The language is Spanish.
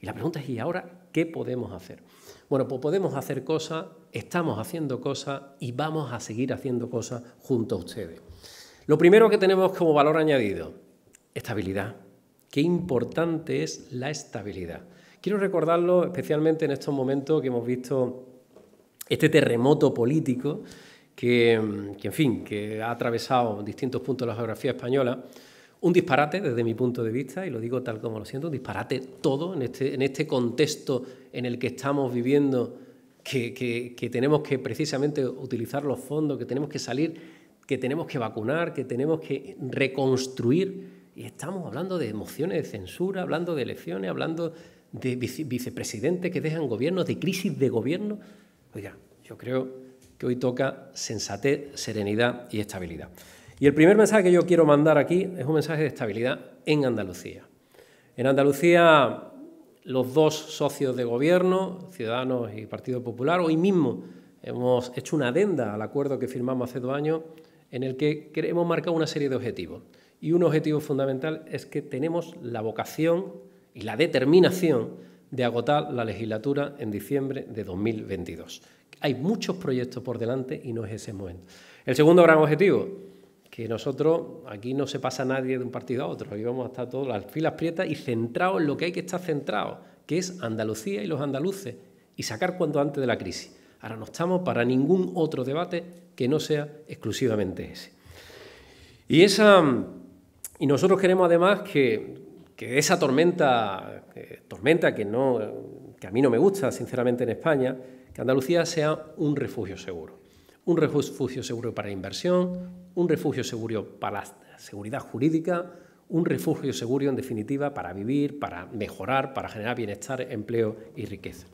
Y la pregunta es, ¿y ahora qué podemos hacer? Bueno, pues podemos hacer cosas, estamos haciendo cosas y vamos a seguir haciendo cosas junto a ustedes. Lo primero que tenemos como valor añadido, estabilidad. Qué importante es la estabilidad. Quiero recordarlo especialmente en estos momentos que hemos visto este terremoto político que, en fin, que ha atravesado distintos puntos de la geografía española un disparate desde mi punto de vista, y lo digo tal como lo siento, un disparate todo en este, este contexto en el que estamos viviendo, que, que, tenemos que precisamente utilizar los fondos, que tenemos que salir, que tenemos que vacunar, que tenemos que reconstruir. Y estamos hablando de mociones de censura, hablando de elecciones, hablando de vicepresidentes que dejan gobiernos, de crisis de gobierno. Oiga, yo creo que hoy toca sensatez, serenidad y estabilidad. Y el primer mensaje que yo quiero mandar aquí es un mensaje de estabilidad en Andalucía. En Andalucía, los dos socios de gobierno, Ciudadanos y Partido Popular, hoy mismo hemos hecho una adenda al acuerdo que firmamos hace dos años en el que hemos marcado una serie de objetivos. Y un objetivo fundamental es que tenemos la vocación y la determinación de agotar la legislatura en diciembre de 2022. Hay muchos proyectos por delante y no es ese momento. El segundo gran objetivo, que nosotros, aquí no se pasa nadie de un partido a otro, aquí vamos a estar todos las filas prietas y centrados en lo que hay que estar centrado... que es Andalucía y los andaluces, y sacar cuanto antes de la crisis. Ahora no estamos para ningún otro debate que no sea exclusivamente ese. Y, esa, y nosotros queremos además que, que esa tormenta, tormenta que, no, que a mí no me gusta, sinceramente, en España, que Andalucía sea un refugio seguro. Un refugio seguro para inversión, un refugio seguro para la seguridad jurídica, un refugio seguro en definitiva para vivir, para mejorar, para generar bienestar, empleo y riqueza.